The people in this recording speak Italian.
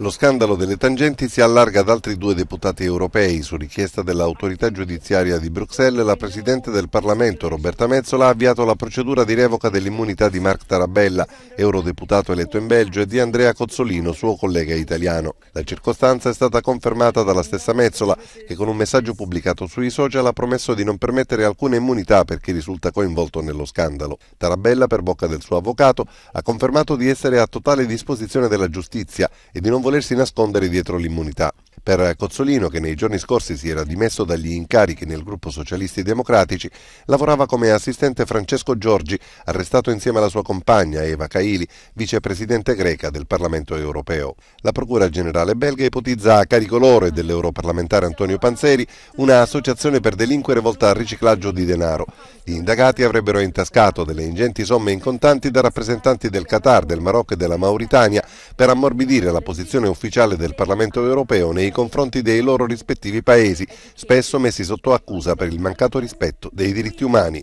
Lo scandalo delle tangenti si allarga ad altri due deputati europei. Su richiesta dell'autorità giudiziaria di Bruxelles, la Presidente del Parlamento, Roberta Mezzola, ha avviato la procedura di revoca dell'immunità di Marc Tarabella, eurodeputato eletto in Belgio, e di Andrea Cozzolino, suo collega italiano. La circostanza è stata confermata dalla stessa Mezzola, che con un messaggio pubblicato sui social ha promesso di non permettere alcuna immunità per chi risulta coinvolto nello scandalo. Tarabella, per bocca del suo avvocato, ha confermato di essere a totale disposizione della giustizia e di non volersi nascondere dietro l'immunità. Per Cozzolino, che nei giorni scorsi si era dimesso dagli incarichi nel gruppo socialisti democratici, lavorava come assistente Francesco Giorgi, arrestato insieme alla sua compagna Eva Kaili, vicepresidente greca del Parlamento europeo. La Procura generale belga ipotizza a carico loro e dell'europarlamentare Antonio Panzeri un'associazione per delinquere volta al riciclaggio di denaro. Gli indagati avrebbero intascato delle ingenti somme in contanti da rappresentanti del Qatar, del Marocco e della Mauritania per ammorbidire la posizione posizione ufficiale del Parlamento europeo nei confronti dei loro rispettivi paesi, spesso messi sotto accusa per il mancato rispetto dei diritti umani.